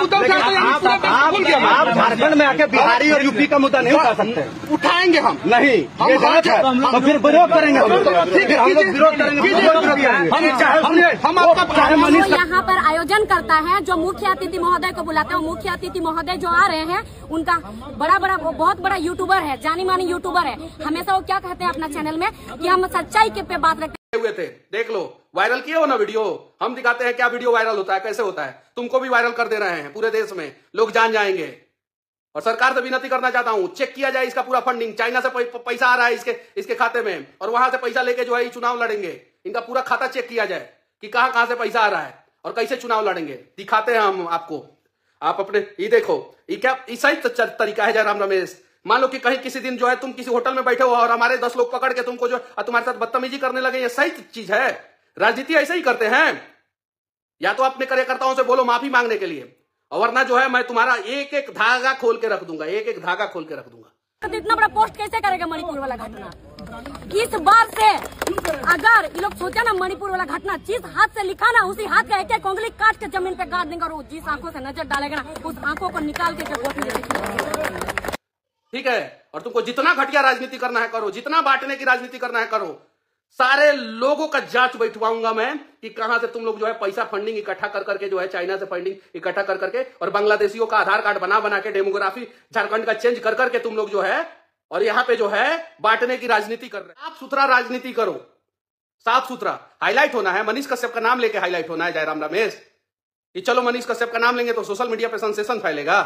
आप झारखंड में आके बिहारी और यूपी का मुद्दा नहीं उठा सकते उठाएंगे हम नहीं ये गलत है तो फिर विरोध करेंगे हम तो- लोग विरोध करेंगे यहाँ पर आयोजन करता है जो मुख्य अतिथि महोदय को बुलाते हैं मुख्य अतिथि महोदय जो आ रहे हैं उनका बड़ा बड़ा बहुत बड़ा यूट्यूबर है जानी मानी यूट्यूबर है हमेशा वो क्या कहते हैं अपना चैनल में कि हम सच्चाई के पे बात रखते हुए थे देख लो वायरल किए हो ना वीडियो हम दिखाते हैं क्या वीडियो वायरल होता है कैसे होता है तुमको भी वायरल कर दे रहे हैं पूरे देश में लोग जान जाएंगे और सरकार से विनती करना चाहता हूं चेक किया जाए इसका पूरा फंडिंग चाइना से पैसा आ रहा है इसके इसके खाते में और वहां से पैसा लेके जो है चुनाव लड़ेंगे इनका पूरा खाता चेक किया जाए कि कहां कहां से पैसा आ रहा है और कैसे चुनाव लड़ेंगे दिखाते हैं हम आपको आप अपने ये देखो ये क्या ये सही तरीका है जयराम रमेश मान लो कि कहीं किसी दिन जो है तुम किसी होटल में बैठे हो और हमारे दस लोग पकड़ के तुमको जो तुम्हारे साथ बदतमीजी करने लगे ये सही चीज है राजनीति ऐसे ही करते हैं या तो अपने कार्यकर्ताओं से बोलो माफी मांगने के लिए और वरना जो है मैं तुम्हारा एक एक धागा खोल के रख दूंगा एक एक धागा खोल के रख दूंगा तो तो इतना बड़ा पोस्ट कैसे करेगा मणिपुर वाला घटना इस बार से अगर ये लोग सोचे ना मणिपुर वाला घटना जिस हाथ से लिखा ना उसी हाथ का एक एक उंगली काट के जमीन पे गाड़ देंगे और जिस आंखों से नजर डालेगा ना उस आंखों को निकाल के ठीक है और तुमको जितना घटिया राजनीति करना है करो जितना बांटने की राजनीति करना है करो सारे लोगों का जांच बैठवाऊंगा मैं कि कहां से तुम लोग जो है पैसा फंडिंग इकट्ठा कर करके जो है चाइना से फंडिंग इकट्ठा कर करके और बांग्लादेशियों का आधार कार्ड बना बना के डेमोग्राफी झारखंड का चेंज कर करके तुम लोग जो है और यहाँ पे जो है बांटने की राजनीति कर रहे साफ सुथरा राजनीति करो साफ सुथरा हाईलाइट होना है मनीष कश्यप का नाम लेके हाईलाइट होना है जयराम रमेश कि चलो मनीष कश्यप का नाम लेंगे तो सोशल मीडिया पे सेंसेशन फैलेगा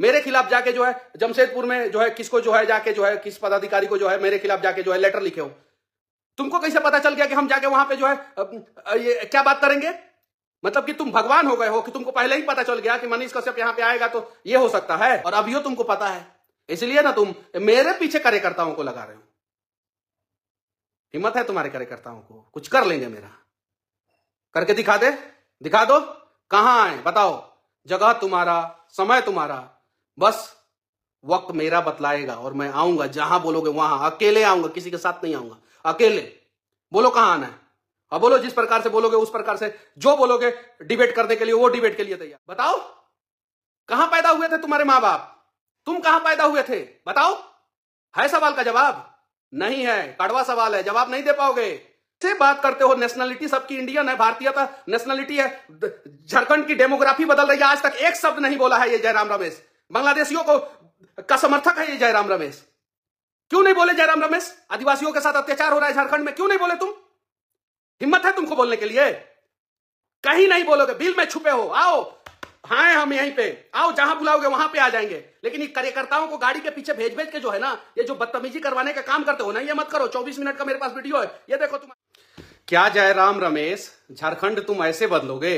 मेरे खिलाफ जाके जो है जमशेदपुर में जो है किसको जो है जाके जो है किस पदाधिकारी को जो है मेरे खिलाफ जाके जो है लेटर लिखे हो तुमको कैसे पता चल गया कि हम जाके वहां पे जो है ये क्या बात करेंगे मतलब कि तुम भगवान हो गए हो कि तुमको पहले ही पता चल गया कि मनीष कश्यप यहाँ पे आएगा तो ये हो सकता है और अभी तुमको पता है इसलिए ना तुम मेरे पीछे कार्यकर्ताओं को लगा रहे हो हिम्मत है तुम्हारे कार्यकर्ताओं को कुछ कर लेंगे मेरा करके दिखा दे दिखा दो कहां आए बताओ जगह तुम्हारा समय तुम्हारा बस वक्त मेरा बतलाएगा और मैं आऊंगा जहां बोलोगे वहां अकेले आऊंगा किसी के साथ नहीं आऊंगा अकेले बोलो कहां आना है अब बोलो जिस प्रकार से बोलोगे उस प्रकार से जो बोलोगे डिबेट करने के लिए वो डिबेट के लिए तैयार बताओ कहां पैदा हुए थे तुम्हारे मां बाप तुम कहां पैदा हुए थे बताओ है सवाल का जवाब नहीं है कड़वा सवाल है जवाब नहीं दे पाओगे से बात करते हो नेशनलिटी सबकी इंडियन है भारतीय नेशनलिटी तो है झारखंड की डेमोग्राफी बदल रही है आज तक एक शब्द नहीं बोला है ये जयराम रमेश बांग्लादेशियों को का समर्थक है ये जयराम रमेश क्यों नहीं बोले जयराम रमेश आदिवासियों के साथ अत्याचार हो रहा है झारखंड में क्यों नहीं बोले तुम हिम्मत है तुमको बोलने के लिए कहीं नहीं बोलोगे बिल में छुपे हो आओ हाँ हम यहीं पे आओ जहां बुलाओगे वहां पे आ जाएंगे लेकिन ये कार्यकर्ताओं को गाड़ी के पीछे भेज भेज के जो है ना ये जो बदतमीजी करवाने का काम करते हो ना ये मत करो 24 मिनट का मेरे पास वीडियो है ये देखो तुम क्या जयराम रमेश झारखंड तुम ऐसे बदलोगे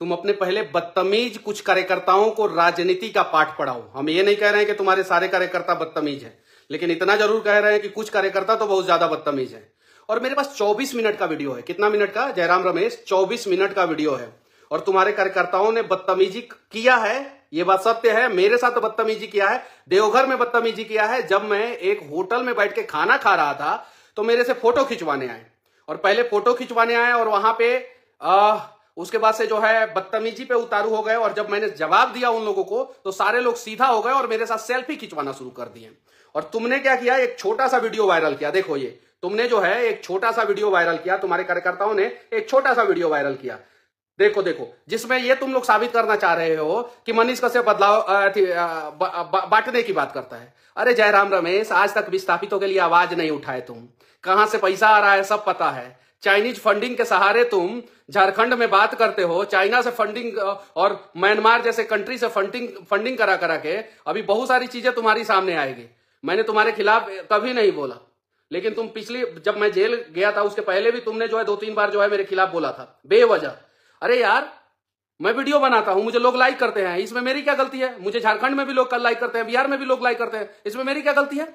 तुम अपने पहले बदतमीज कुछ कार्यकर्ताओं को राजनीति का पाठ पढ़ाओ हम ये नहीं कह रहे हैं कि तुम्हारे सारे कार्यकर्ता बदतमीज हैं लेकिन इतना जरूर कह रहे हैं कि कुछ कार्यकर्ता तो बहुत ज्यादा बदतमीज है और मेरे पास 24 मिनट का वीडियो है कितना मिनट का जयराम रमेश 24 मिनट का वीडियो है और तुम्हारे कार्यकर्ताओं ने बदतमीजी किया है ये बात सत्य है मेरे साथ तो बदतमीजी किया है देवघर में बदतमीजी किया है जब मैं एक होटल में बैठ के खाना खा रहा था तो मेरे से फोटो खिंचवाने आए और पहले फोटो खिंचवाने आए और वहां पे उसके बाद से जो है बदतमीजी पे उतारू हो गए और जब मैंने जवाब दिया उन लोगों को तो सारे लोग सीधा हो गए और मेरे साथ सेल्फी खिंचवाना शुरू कर दिए और तुमने क्या किया एक छोटा सा वीडियो वायरल किया देखो ये तुमने जो है एक छोटा सा वीडियो वायरल किया तुम्हारे कार्यकर्ताओं ने एक छोटा सा वीडियो वायरल किया देखो देखो जिसमें ये तुम लोग साबित करना चाह रहे हो कि मनीष कश्यप बदलाव बांटने की बात करता है अरे जयराम रमेश आज तक विस्थापितों के लिए आवाज नहीं उठाए तुम कहां से पैसा आ रहा है सब पता है चाइनीज फंडिंग के सहारे तुम झारखंड में बात करते हो चाइना से फंडिंग और म्यांमार जैसे कंट्री से फंडिंग फंडिंग करा करा के अभी बहुत सारी चीजें तुम्हारी सामने आएगी मैंने तुम्हारे खिलाफ कभी नहीं बोला लेकिन तुम पिछली जब मैं जेल गया था उसके पहले भी तुमने जो है दो तीन बार जो है मेरे खिलाफ बोला था बेवजह अरे यार मैं वीडियो बनाता हूं मुझे लोग लाइक करते हैं इसमें मेरी क्या गलती है मुझे झारखंड में भी लोग लाइक करते हैं बिहार में भी लोग लाइक करते हैं इसमें मेरी क्या गलती है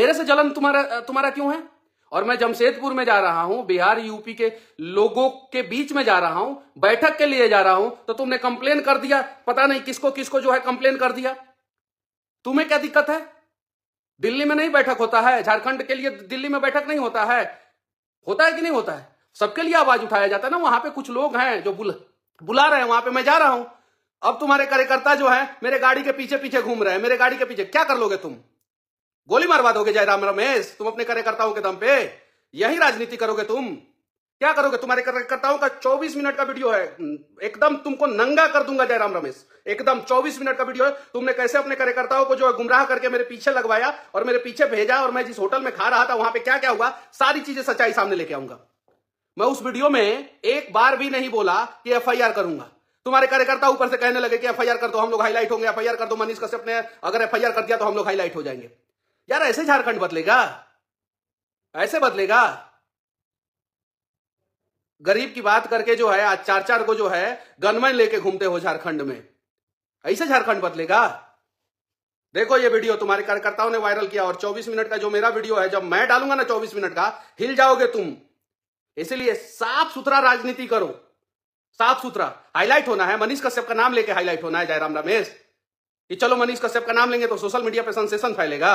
मेरे से जलन तुम्हारा तुम्हारा क्यों है और मैं जमशेदपुर में जा रहा हूं बिहार यूपी के लोगों के बीच में जा रहा हूं बैठक के लिए जा रहा हूं तो तुमने कंप्लेन कर दिया पता नहीं किसको किसको जो है कंप्लेन कर दिया तुम्हें क्या दिक्कत है दिल्ली में नहीं बैठक होता है झारखंड के लिए दिल्ली में बैठक नहीं होता है होता है कि नहीं होता है सबके लिए आवाज उठाया जाता है ना वहां पे कुछ लोग हैं जो बुल, बुला रहे हैं वहां पे मैं जा रहा हूं अब तुम्हारे कार्यकर्ता जो है मेरे गाड़ी के पीछे पीछे घूम रहे हैं मेरे गाड़ी के पीछे क्या कर लोगे तुम गोली मारवा दोगे जयराम रमेश तुम अपने कार्यकर्ताओं के दम पे यही राजनीति करोगे तुम क्या करोगे तुम्हारे कार्यकर्ताओं का 24 मिनट का वीडियो है हम्म, एकदम तुमको नंगा कर दूंगा जयराम रमेश एकदम 24 मिनट का वीडियो है तुमने कैसे अपने कार्यकर्ताओं को जो है गुमराह करके मेरे पीछे लगवाया और मेरे पीछे भेजा और मैं जिस होटल में खा रहा था वहां पे क्या क्या हुआ सारी चीजें सच्चाई सामने लेके आऊंगा मैं उस वीडियो में एक बार भी नहीं बोला कि एफ करूंगा तुम्हारे कार्यकर्ता ऊपर से कहने लगे कि एफ कर दो हम लोग हाईलाइट होंगे एफ कर दो मनीष कश्यप ने अगर एफ कर दिया तो हम लोग हाईलाइट हो जाएंगे यार ऐसे झारखंड बदलेगा ऐसे बदलेगा गरीब की बात करके जो है आज चार चार को जो है गनमैन लेके घूमते हो झारखंड में ऐसे झारखंड बदलेगा देखो ये वीडियो तुम्हारे कार्यकर्ताओं ने वायरल किया और 24 मिनट का जो मेरा वीडियो है जब मैं डालूंगा ना 24 मिनट का हिल जाओगे तुम इसलिए साफ सुथरा राजनीति करो साफ सुथरा हाईलाइट होना है मनीष कश्यप का नाम लेके हाईलाइट होना है जयराम रमेश कि चलो मनीष कश्यप का नाम लेंगे तो सोशल मीडिया पर सेंसेशन फैलेगा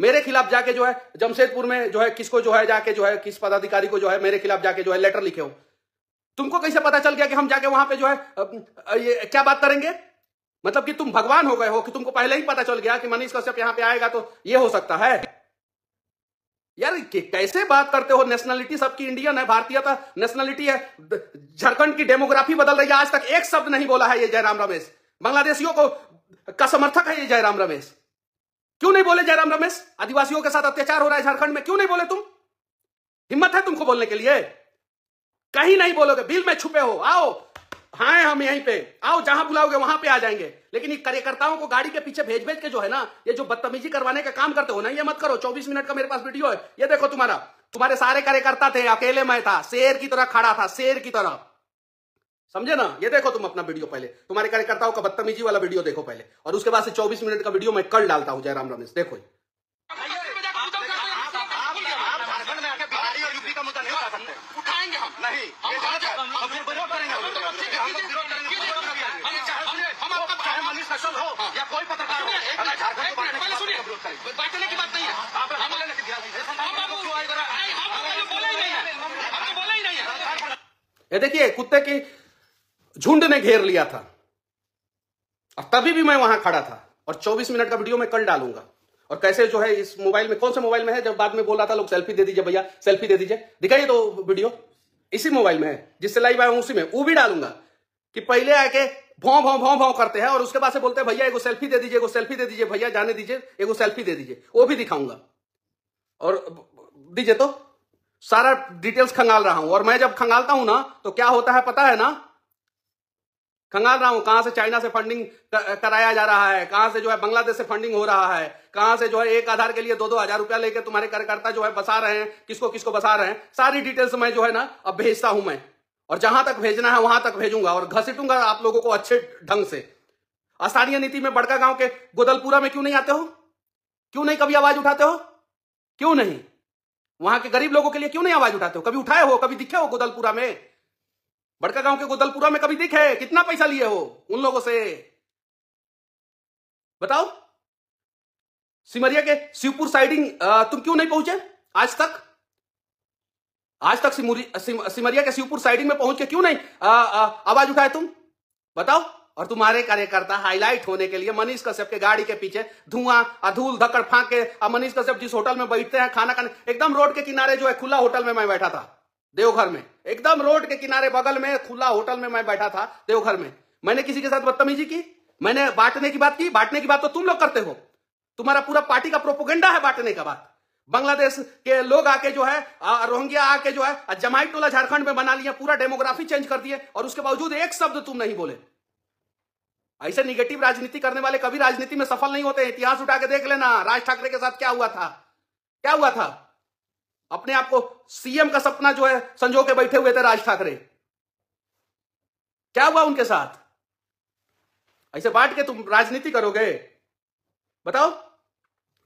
मेरे खिलाफ जाके जो है जमशेदपुर में जो है किसको जो है जाके जो है किस पदाधिकारी को जो है मेरे खिलाफ जाके जो है लेटर लिखे हो तुमको कैसे पता चल गया कि हम जाके वहां पे जो है ये क्या बात करेंगे मतलब कि तुम भगवान हो गए हो कि तुमको पहले ही पता चल गया कि मनीष कश्यप यहाँ पे आएगा तो ये हो सकता है यार कैसे बात करते हो नेशनलिटी सबकी इंडियन है भारतीयता तो नेशनलिटी है झारखंड की डेमोग्राफी बदल रही है आज तक एक शब्द नहीं बोला है ये जयराम रमेश बांग्लादेशियों को का समर्थक है ये जयराम रमेश क्यों नहीं बोले जयराम रमेश आदिवासियों के साथ अत्याचार हो रहा है झारखंड में क्यों नहीं बोले तुम हिम्मत है तुमको बोलने के लिए कहीं नहीं बोलोगे बिल में छुपे हो आओ हाँ हम यहीं पे आओ जहां बुलाओगे वहां पे आ जाएंगे लेकिन ये कार्यकर्ताओं को गाड़ी के पीछे भेज भेज के जो है ना ये जो बदतमीजी करवाने का काम करते हो ना ये मत करो 24 मिनट का मेरे पास वीडियो है ये देखो तुम्हारा तुम्हारे सारे कार्यकर्ता थे अकेले मैं था शेर की तरह खड़ा था शेर की तरह समझे ना ये देखो तुम अपना वीडियो पहले तुम्हारे कार्यकर्ताओं का बदतमीजी वाला वीडियो देखो पहले और उसके बाद से 24 मिनट का वीडियो मैं कल डालता हूँ जयराम रमेश देखो ये देखिए कुत्ते की झुंड ने घेर लिया था और तभी भी मैं वहां खड़ा था और 24 मिनट का वीडियो मैं कल डालूंगा और कैसे जो है इस मोबाइल में कौन से मोबाइल में है जब बाद में बोल रहा था लोग सेल्फी दे दीजिए भैया सेल्फी दे दीजिए दिखाइए तो वीडियो इसी मोबाइल में है जिससे लाइव आया उसी में वो भी डालूंगा कि पहले आके भों भों भों भों करते हैं और उसके बाद से बोलते हैं भैया एगो सेल्फी दे दीजिए एगो सेल्फी दे दीजिए भैया जाने दीजिए एगो सेल्फी दे दीजिए वो भी दिखाऊंगा और दीजिए तो सारा डिटेल्स खंगाल रहा हूं और मैं जब खंगालता हूं ना तो क्या होता है पता है ना खंगाल रहा हूं कहां से चाइना से फंडिंग कराया जा रहा है कहां से जो है बांग्लादेश से फंडिंग हो रहा है कहां से जो है एक आधार के लिए दो दो हजार रुपया लेकर तुम्हारे कार्यकर्ता जो है बसा रहे हैं किसको किसको बसा रहे हैं सारी डिटेल्स मैं जो है ना अब भेजता हूं मैं और जहां तक भेजना है वहां तक भेजूंगा और घसीटूंगा आप लोगों को अच्छे ढंग से स्थानीय नीति में बड़का गांव के गोदलपुरा में क्यों नहीं आते हो क्यों नहीं कभी आवाज उठाते हो क्यों नहीं वहां के गरीब लोगों के लिए क्यों नहीं आवाज उठाते हो कभी उठाए हो कभी दिखे हो गोदलपुरा में बड़का गांव के गोदलपुरा में कभी दिखे कितना पैसा लिए हो उन लोगों से बताओ सिमरिया के शिवपुर साइडिंग तुम क्यों नहीं पहुंचे आज तक आज तक सिमरिया के शिवपुर साइडिंग में पहुंच के क्यों नहीं आवाज उठाए तुम बताओ और तुम्हारे कार्यकर्ता हाईलाइट होने के लिए मनीष कश्यप के गाड़ी के पीछे धुआं अधूल धक्कड़ फांक के मनीष कश्यप जिस होटल में बैठते हैं खाना खाने एकदम रोड के किनारे जो है खुला होटल में मैं बैठा था देवघर में एकदम रोड के किनारे बगल में खुला होटल में मैं बैठा था देवघर में मैंने किसी के साथ बदतमीजी की मैंने बांटने की बात की बांटने की बात तो तुम लोग करते हो तुम्हारा पूरा पार्टी का प्रोपोगंडा है बांटने का बात बांग्लादेश के लोग आके जो है रोहिंग्या आके जो है जमाई टोला झारखंड में बना लिया पूरा डेमोग्राफी चेंज कर दिए और उसके बावजूद एक शब्द तुम नहीं बोले ऐसे निगेटिव राजनीति करने वाले कभी राजनीति में सफल नहीं होते इतिहास उठा के देख लेना राज ठाकरे के साथ क्या हुआ था क्या हुआ था अपने आप को सीएम का सपना जो है संजो के बैठे हुए थे राज ठाकरे क्या हुआ उनके साथ ऐसे बांट के तुम राजनीति करोगे बताओ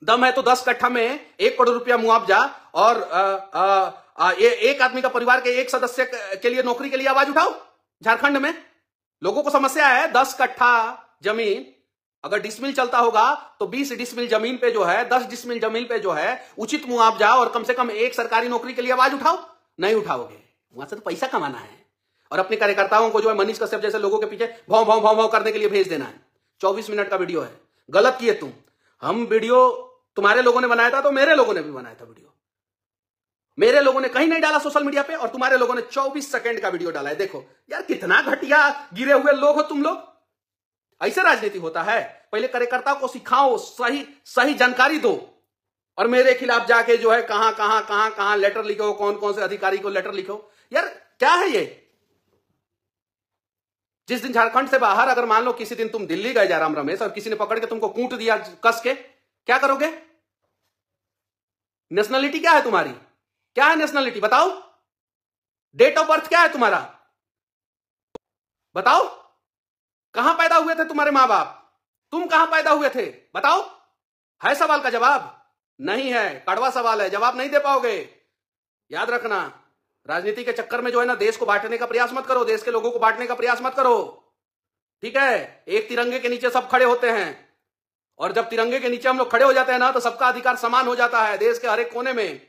दम है तो दस कट्ठा में एक करोड़ रुपया मुआवजा और आ, आ, आ, ए, एक आदमी का परिवार के एक सदस्य के लिए नौकरी के लिए आवाज उठाओ झारखंड में लोगों को समस्या है दस कट्ठा जमीन अगर डिसमिल चलता होगा तो 20 डिसमिल जमीन पे जो है 10 डिसमिल जमीन पे जो है उचित मुआवजा और कम से कम एक सरकारी नौकरी के लिए आवाज उठाओ नहीं उठाओगे वहां से तो पैसा कमाना है और अपने कार्यकर्ताओं को जो है मनीष कश्यप जैसे लोगों के पीछे भाव भाव भाव भाव करने के लिए भेज देना है चौबीस मिनट का वीडियो है गलत किए तुम हम वीडियो तुम्हारे लोगों ने बनाया था तो मेरे लोगों ने भी बनाया था वीडियो मेरे लोगों ने कहीं नहीं डाला सोशल मीडिया पे और तुम्हारे लोगों ने 24 सेकंड का वीडियो डाला है देखो यार कितना घटिया गिरे हुए लोग हो तुम लोग ऐसे राजनीति होता है पहले कार्यकर्ताओं को सिखाओ सही सही जानकारी दो और मेरे खिलाफ जाके जो है कहां कहां कहां कहां लेटर लिखो कौन कौन से अधिकारी को लेटर लिखो यार क्या है ये जिस दिन झारखंड से बाहर अगर मान लो किसी दिन तुम दिल्ली गए जयराम रमेश और किसी ने पकड़ के तुमको कूट दिया कस के क्या करोगे नेशनलिटी क्या है तुम्हारी क्या है नेशनलिटी बताओ डेट ऑफ बर्थ क्या है तुम्हारा बताओ कहां पैदा हुए थे तुम्हारे मां बाप तुम कहां पैदा हुए थे बताओ है सवाल का जवाब नहीं है कड़वा सवाल है जवाब नहीं दे पाओगे याद रखना राजनीति के चक्कर में जो है ना देश को बांटने का प्रयास मत करो देश के लोगों को बांटने का प्रयास मत करो ठीक है एक तिरंगे के नीचे सब खड़े होते हैं और जब तिरंगे के नीचे हम लोग खड़े हो जाते हैं ना तो सबका अधिकार समान हो जाता है देश के हर एक कोने में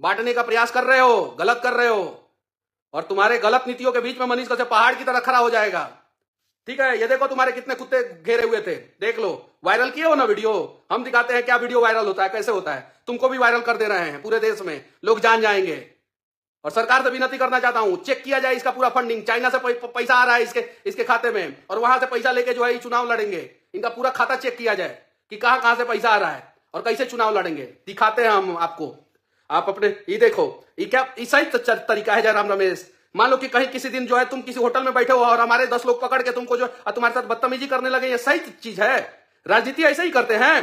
बांटने का प्रयास कर रहे हो गलत कर रहे हो और तुम्हारे गलत नीतियों के बीच में मनीष कश्यप पहाड़ की तरह खड़ा हो जाएगा ठीक है ये देखो तुम्हारे कितने कुत्ते घेरे हुए थे देख लो वायरल किए हो ना वीडियो हम दिखाते हैं क्या वीडियो वायरल होता है कैसे होता है तुमको भी वायरल कर दे रहे हैं पूरे देश में लोग जान जाएंगे और सरकार से विनती करना चाहता हूं चेक किया जाए इसका पूरा फंडिंग चाइना से पैसा आ रहा है इसके इसके खाते में और वहां से पैसा लेके जो है चुनाव लड़ेंगे इनका पूरा खाता चेक किया जाए कि कहां कहां से पैसा आ रहा है और कैसे चुनाव लड़ेंगे दिखाते हैं हम आपको आप अपने ये देखो ये क्या ये सही तरीका है जयराम रमेश मान लो कि कहीं किसी दिन जो है तुम किसी होटल में बैठे हो और हमारे दस लोग पकड़ के तुमको जो तुम्हारे साथ बदतमीजी करने लगे ये सही चीज है राजनीति ऐसे ही करते हैं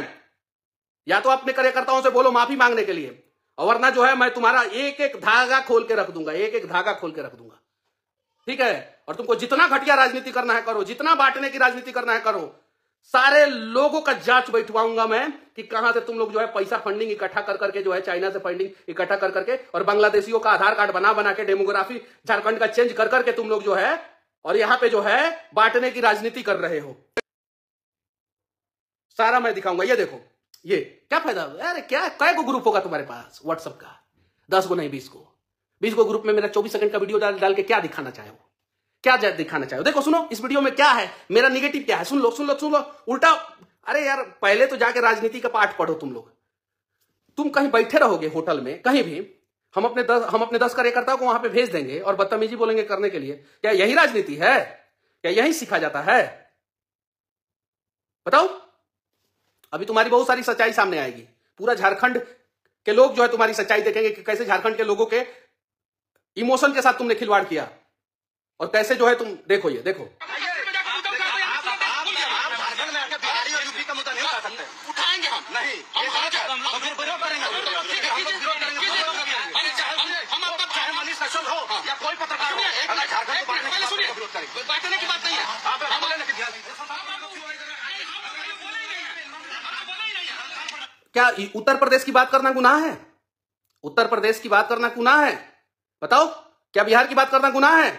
या तो अपने कार्यकर्ताओं से बोलो माफी मांगने के लिए और वरना जो है मैं तुम्हारा एक एक धागा खोल के रख दूंगा एक एक धागा खोल के रख दूंगा ठीक है और तुमको जितना घटिया राजनीति करना है करो जितना बांटने की राजनीति करना है करो सारे लोगों का जांच बैठवाऊंगा मैं कि कहां से तुम लोग जो है पैसा फंडिंग इकट्ठा कर करके जो है चाइना से फंडिंग इकट्ठा कर करके और बांग्लादेशियों का आधार कार्ड बना बना के डेमोग्राफी झारखंड का चेंज कर करके तुम लोग जो है और यहां पे जो है बांटने की राजनीति कर रहे हो सारा मैं दिखाऊंगा ये देखो ये क्या फायदा अरे क्या कै को ग्रुप होगा तुम्हारे पास व्हाट्सअप का दस को नहीं बीस को बीस को ग्रुप में मेरा चौबीस सेकंड का वीडियो डाल डाल के क्या दिखाना चाहे वो क्या दिखाना चाहे देखो सुनो इस वीडियो में क्या है मेरा निगेटिव क्या है सुन लो सुन लो सुन लो उल्टा अरे यार पहले तो जाके राजनीति का पाठ पढ़ो तुम लोग तुम कहीं बैठे रहोगे होटल में कहीं भी हम अपने दस हम अपने दस कार्यकर्ताओं को वहां पे भेज देंगे और बदतमीजी बोलेंगे करने के लिए क्या यही राजनीति है क्या यही सीखा जाता है बताओ अभी तुम्हारी बहुत सारी सच्चाई सामने आएगी पूरा झारखंड के लोग जो है तुम्हारी सच्चाई देखेंगे कि कैसे झारखंड के लोगों के इमोशन के साथ तुमने खिलवाड़ किया और कैसे जो है तुम देखो ये देखो उठाएंगे क्या उत्तर प्रदेश की बात करना गुनाह है उत्तर प्रदेश की बात करना गुनाह है बताओ क्या बिहार की बात करना गुनाह है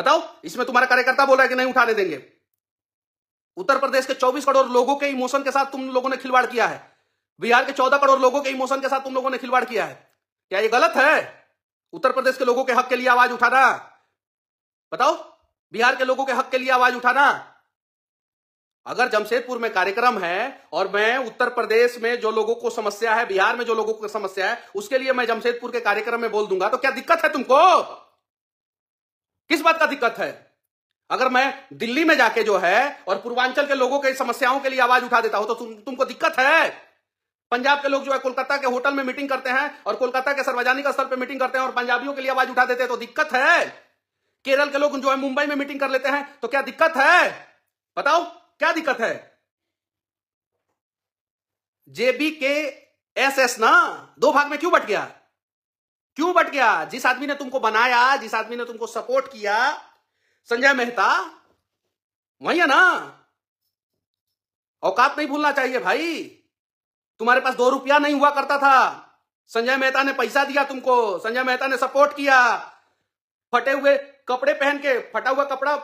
बताओ इसमें तुम्हारा कार्यकर्ता बोल रहा है कि नहीं उठाने देंगे उत्तर प्रदेश के 24 करोड़ लोगों के इमोशन के साथ तुम लोगों ने खिलवाड़ किया है बिहार के 14 करोड़ लोगों के इमोशन के साथ तुम लोगों ने खिलवाड़ किया है क्या ये गलत है उत्तर प्रदेश के लोगों के हक के लिए आवाज उठाना बताओ बिहार के लोगों के हक के लिए आवाज उठाना अगर जमशेदपुर में कार्यक्रम है और मैं उत्तर प्रदेश में जो लोगों को समस्या है बिहार में जो लोगों को समस्या है उसके लिए मैं जमशेदपुर के कार्यक्रम में बोल दूंगा तो क्या दिक्कत है तुमको किस बात का दिक्कत है अगर मैं दिल्ली में जाके जो है और पूर्वांचल के लोगों के समस्याओं के लिए आवाज उठा देता हूं तो तुम, तुमको दिक्कत है पंजाब के लोग जो है कोलकाता के होटल में मीटिंग करते हैं और कोलकाता के सार्वजनिक स्तर पर मीटिंग करते हैं और पंजाबियों के लिए आवाज उठा देते हैं तो दिक्कत है केरल के लोग जो है मुंबई में मीटिंग कर लेते हैं तो क्या दिक्कत है बताओ क्या दिक्कत है जेबी के एस एस ना दो भाग में क्यों बट गया क्यों बट गया जिस आदमी ने तुमको बनाया जिस आदमी ने तुमको सपोर्ट किया संजय मेहता वही है ना औकात नहीं भूलना चाहिए भाई तुम्हारे पास दो रुपया नहीं हुआ करता था संजय मेहता ने पैसा दिया तुमको संजय मेहता ने सपोर्ट किया फटे हुए कपड़े पहन के फटा हुआ कपड़ा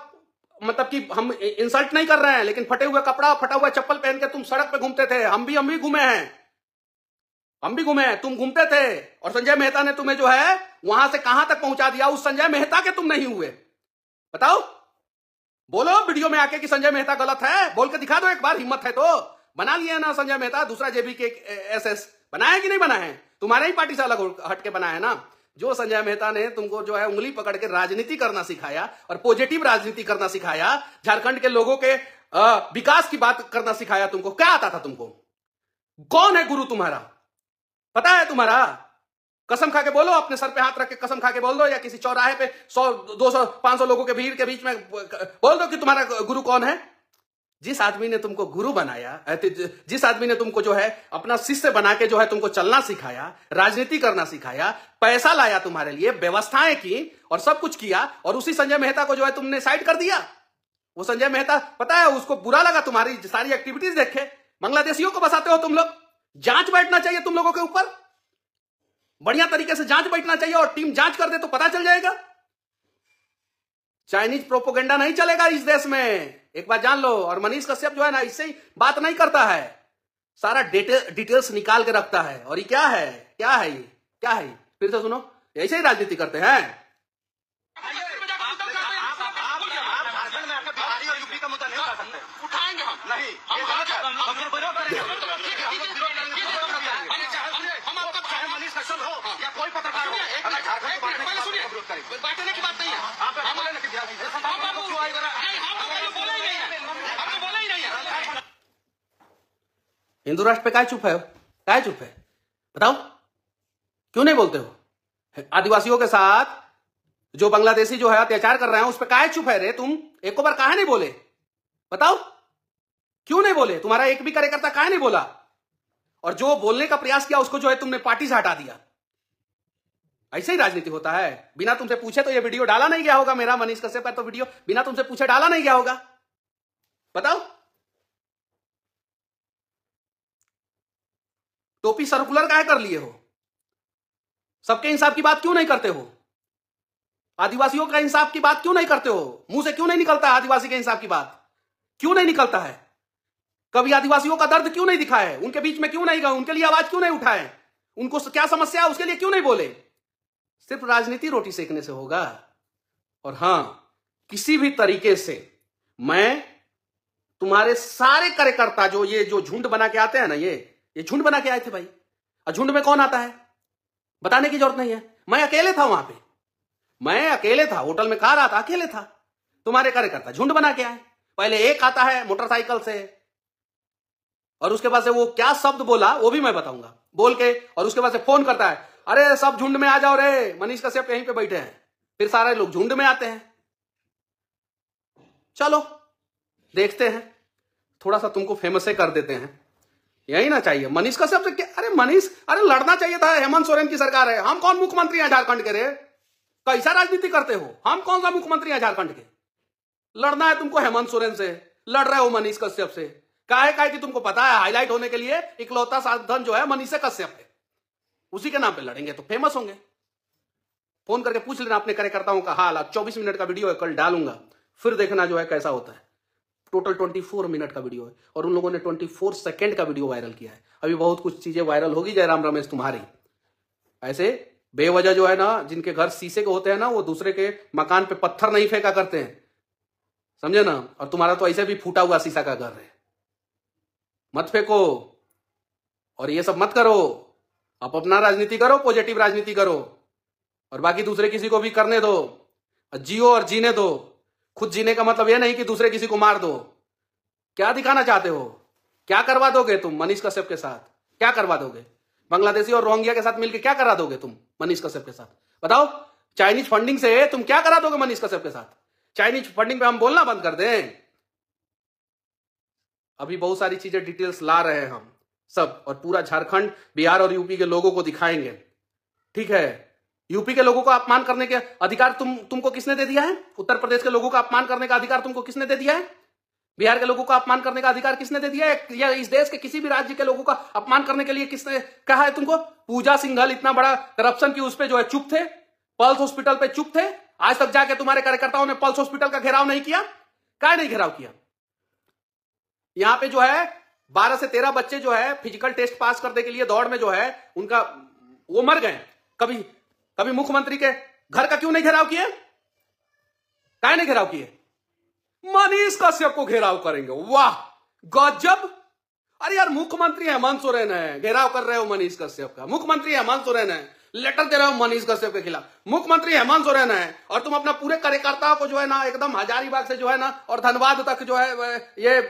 मतलब कि हम इंसल्ट नहीं कर रहे हैं लेकिन फटे हुए कपड़ा फटा हुआ चप्पल पहन के तुम सड़क पे घूमते थे हम भी हम भी घूमे हैं हम भी घूमे तुम घूमते थे और संजय मेहता ने तुम्हें जो है वहां से कहां तक पहुंचा दिया उस संजय मेहता के तुम नहीं हुए बताओ बोलो वीडियो में आके कि संजय मेहता गलत है बोल के दिखा दो एक बार हिम्मत है तो बना लिए ना संजय मेहता दूसरा जेबी के एस एस बनाया कि नहीं है तुम्हारे ही पार्टी से अलग हटके बनाया ना जो संजय मेहता ने तुमको जो है उंगली पकड़ के राजनीति करना सिखाया और पॉजिटिव राजनीति करना सिखाया झारखंड के लोगों के विकास की बात करना सिखाया तुमको क्या आता था तुमको कौन है गुरु तुम्हारा पता है तुम्हारा कसम खा के बोलो अपने सर पे हाथ रख के कसम खा के बोल दो या किसी चौराहे पे सौ दो सौ पांच सौ लोगों के भीड़ के बीच में बोल दो कि तुम्हारा गुरु कौन है जिस आदमी ने तुमको गुरु बनाया जिस आदमी ने तुमको जो है अपना शिष्य बना के जो है तुमको चलना सिखाया राजनीति करना सिखाया पैसा लाया तुम्हारे लिए व्यवस्थाएं की और सब कुछ किया और उसी संजय मेहता को जो है तुमने साइड कर दिया वो संजय मेहता पता है उसको बुरा लगा तुम्हारी सारी एक्टिविटीज देखे बांग्लादेशियों को बसाते हो तुम लोग जांच बैठना चाहिए तुम लोगों के ऊपर बढ़िया तरीके से जांच बैठना चाहिए और टीम जांच कर दे तो पता चल जाएगा चाइनीज प्रोपोगेंडा नहीं चलेगा इस देश में एक बार जान लो और मनीष कश्यप जो है ना इससे बात नहीं करता है सारा डिटेल्स निकाल के रखता है और ये क्या है क्या है ये क्या है फिर से सुनो ऐसे ही राजनीति करते हैं नहीं हिंदू राष्ट्र पे का चुप है काय चुप है बताओ क्यों नहीं बोलते हो आदिवासियों के साथ जो बांग्लादेशी जो है अत्याचार कर रहे हैं उस पर काय चुप है रे तुम एक बार कहा नहीं बोले बताओ क्यों नहीं बोले तुम्हारा एक भी कार्यकर्ता कहा नहीं बोला और जो बोलने का प्रयास किया उसको जो है तुमने पार्टी से हटा दिया ऐसे ही राजनीति होता है बिना तुमसे पूछे तो ये वीडियो डाला नहीं गया होगा मेरा मनीष कश्यप तो वीडियो बिना तुमसे पूछे डाला नहीं गया होगा बताओ टोपी सर्कुलर का कर लिए हो सबके इंसाफ की बात क्यों नहीं करते हो आदिवासियों का इंसाफ की बात क्यों नहीं करते हो मुंह से क्यों नहीं निकलता आदिवासी के इंसाफ की बात क्यों नहीं निकलता है कभी आदिवासियों का दर्द क्यों नहीं दिखाए उनके बीच में क्यों नहीं गए उनके लिए आवाज क्यों नहीं उठाए उनको क्या समस्या है उसके लिए क्यों नहीं बोले सिर्फ राजनीति रोटी सेकने से होगा और हां किसी भी तरीके से मैं तुम्हारे सारे कार्यकर्ता जो ये जो झुंड बना के आते हैं ना ये ये झुंड बना के आए थे भाई और झुंड में कौन आता है बताने की जरूरत नहीं है मैं अकेले था वहां पे मैं अकेले था होटल में खा रहा था अकेले था तुम्हारे कार्यकर्ता झुंड बना के आए पहले एक आता है मोटरसाइकिल से और उसके पास से वो क्या शब्द बोला वो भी मैं बताऊंगा बोल के और उसके पास से फोन करता है अरे सब झुंड में आ जाओ रे मनीष कश्यप यहीं पे बैठे हैं फिर सारे लोग झुंड में आते हैं चलो देखते हैं थोड़ा सा तुमको फेमस कर देते हैं यही ना चाहिए मनीष कश्यप से तो क्या अरे मनीष अरे लड़ना चाहिए था हेमंत सोरेन की सरकार है हम कौन मुख्यमंत्री हैं झारखंड के रे कैसा राजनीति करते हो हम कौन सा मुख्यमंत्री हैं झारखंड के लड़ना है तुमको हेमंत सोरेन से लड़ रहे हो मनीष कश्यप से काहे काहे कि तुमको पता है हाईलाइट होने के लिए इकलौता साधन जो है मनीष कश्यप है उसी के नाम पे लड़ेंगे तो फेमस होंगे फोन करके पूछ लेना अपने कार्यकर्ताओं का हाल आप चौबीस मिनट का वीडियो है कल डालूंगा फिर देखना जो है कैसा होता है टोटल फोर मिनट का वीडियो है और उन लोगों ने ट्वेंटी फोर सेकेंड का वीडियो वायरल किया है अभी बहुत कुछ चीजें वायरल होगी जयराम रमेश तुम्हारी ऐसे बेवजह जो है ना जिनके घर शीशे के होते हैं ना वो दूसरे के मकान पे पत्थर नहीं फेंका करते हैं समझे ना और तुम्हारा तो ऐसे भी फूटा हुआ शीशा का घर है मत फेंको और ये सब मत करो आप अपना राजनीति करो पॉजिटिव राजनीति करो और बाकी दूसरे किसी को भी करने दो जियो और जीने दो खुद जीने का मतलब यह नहीं कि दूसरे किसी को मार दो क्या दिखाना चाहते हो क्या करवा दोगे तुम मनीष कश्यप के साथ क्या करवा दोगे बांग्लादेशी और रोहिंग्या के साथ मिलकर क्या करा दोगे तुम मनीष कश्यप के साथ बताओ चाइनीज फंडिंग से तुम क्या करा दोगे मनीष कश्यप के साथ चाइनीज फंडिंग पे हम बोलना बंद कर दें अभी बहुत सारी चीजें डिटेल्स ला रहे हैं हम सब और पूरा झारखंड बिहार और यूपी के लोगों को दिखाएंगे ठीक है यूपी के लोगों का अपमान करने के अधिकार तुम तुमको किसने दे दिया है उत्तर प्रदेश के लोगों का अपमान करने का अधिकार तुमको किसने दे दिया है बिहार के लोगों का अपमान करने का अधिकार किसने दे दिया है या इस देश के किसी भी राज्य के लोगों का अपमान करने के लिए किसने कहा है तुमको पूजा सिंघल इतना बड़ा करप्शन की उस पर जो है चुप थे पल्स हॉस्पिटल पे चुप थे आज तक जाके तुम्हारे कार्यकर्ताओं ने पल्स हॉस्पिटल का घेराव नहीं किया का नहीं घेराव किया यहां पे जो है बारह से तेरह बच्चे जो है फिजिकल टेस्ट पास करने के लिए दौड़ में जो है उनका वो मर गए कभी कभी मुख्यमंत्री के घर का क्यों नहीं घेराव किए काय नहीं घेराव किए मनीष कश्यप को घेराव करेंगे वाह गजब अरे यार मुख्यमंत्री हेमंत सोरेन है घेराव कर रहे हो मनीष कश्यप का मुख्यमंत्री हेमंत सोरेन है लेटर दे रहे हो मनीष कश्यप के खिलाफ मुख्यमंत्री हेमंत सोरेन है और तुम अपना पूरे कार्यकर्ताओं को जो है ना एकदम हजारीबाग से जो है ना और धनबाद तक जो है ये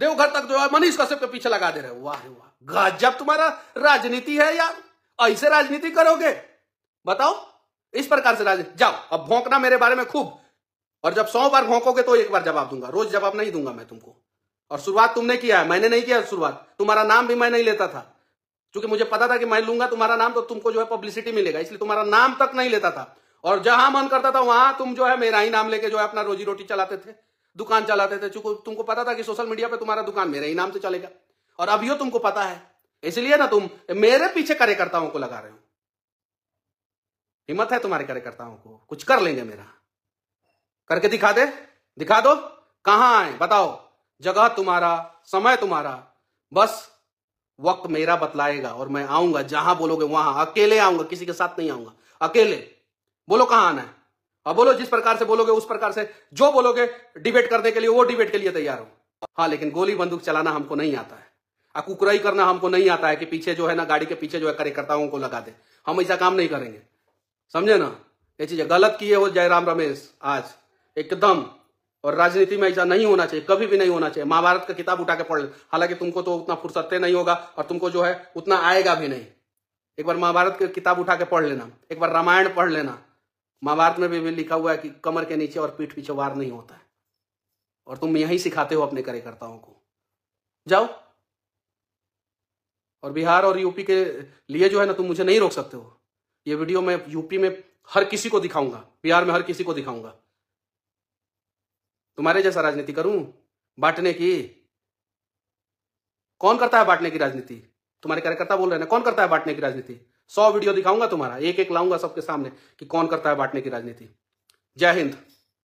देवघर तक जो है मनीष कश्यप के पीछे लगा दे रहे हो वाह वाह गजब तुम्हारा राजनीति है यार ऐसे राजनीति करोगे बताओ इस प्रकार से राजनीति जाओ अब भोंकना मेरे बारे में खूब और जब सौ बार भोंकोगे तो एक बार जवाब दूंगा रोज जवाब नहीं दूंगा मैं तुमको और शुरुआत तुमने किया है मैंने नहीं किया शुरुआत तुम्हारा नाम भी मैं नहीं लेता था क्योंकि मुझे पता था कि मैं लूंगा तुम्हारा नाम तो तुमको जो है पब्लिसिटी मिलेगा इसलिए तुम्हारा नाम तक नहीं लेता था और जहां मन करता था वहां तुम जो है मेरा ही नाम लेके जो है अपना रोजी रोटी चलाते थे दुकान चलाते थे तुमको पता था कि सोशल मीडिया पर तुम्हारा दुकान मेरे ही नाम से चलेगा और अभी तुमको पता है इसलिए ना तुम मेरे पीछे कार्यकर्ताओं को लगा रहे हो हिम्मत है तुम्हारे कार्यकर्ताओं को कुछ कर लेंगे मेरा करके दिखा दे दिखा दो कहां आए बताओ जगह तुम्हारा समय तुम्हारा बस वक्त मेरा बतलाएगा और मैं आऊंगा जहां बोलोगे वहां अकेले आऊंगा किसी के साथ नहीं आऊंगा अकेले बोलो कहां आना है और बोलो जिस प्रकार से बोलोगे उस प्रकार से जो बोलोगे डिबेट करने के लिए वो डिबेट के लिए तैयार हो हाँ लेकिन गोली बंदूक चलाना हमको नहीं आता है अकुकराई करना हमको नहीं आता है कि पीछे जो है ना गाड़ी के पीछे जो है कार्यकर्ताओं को लगा दे हम ऐसा काम नहीं करेंगे समझे ना ये चीज गलत किए हो जयराम रमेश आज एकदम और राजनीति में ऐसा नहीं होना चाहिए कभी भी नहीं होना चाहिए महाभारत का किताब उठा के पढ़ हालांकि तुमको तो उतना फुर्सत नहीं होगा और तुमको जो है उतना आएगा भी नहीं एक बार महाभारत की किताब उठा के पढ़ लेना एक बार रामायण पढ़ लेना महाभारत में भी, भी लिखा हुआ है कि कमर के नीचे और पीठ पीछे वार नहीं होता है और तुम यही सिखाते हो अपने कार्यकर्ताओं को जाओ और बिहार और यूपी के लिए जो है ना तुम मुझे नहीं रोक सकते हो ये वीडियो मैं यूपी में हर किसी को दिखाऊंगा बिहार में हर किसी को दिखाऊंगा तुम्हारे जैसा राजनीति करूं बांटने की कौन करता है बांटने की राजनीति तुम्हारे कार्यकर्ता बोल रहे हैं कौन करता है बांटने की राजनीति सौ वीडियो दिखाऊंगा तुम्हारा एक एक लाऊंगा सबके सामने कि कौन करता है बांटने की राजनीति जय हिंद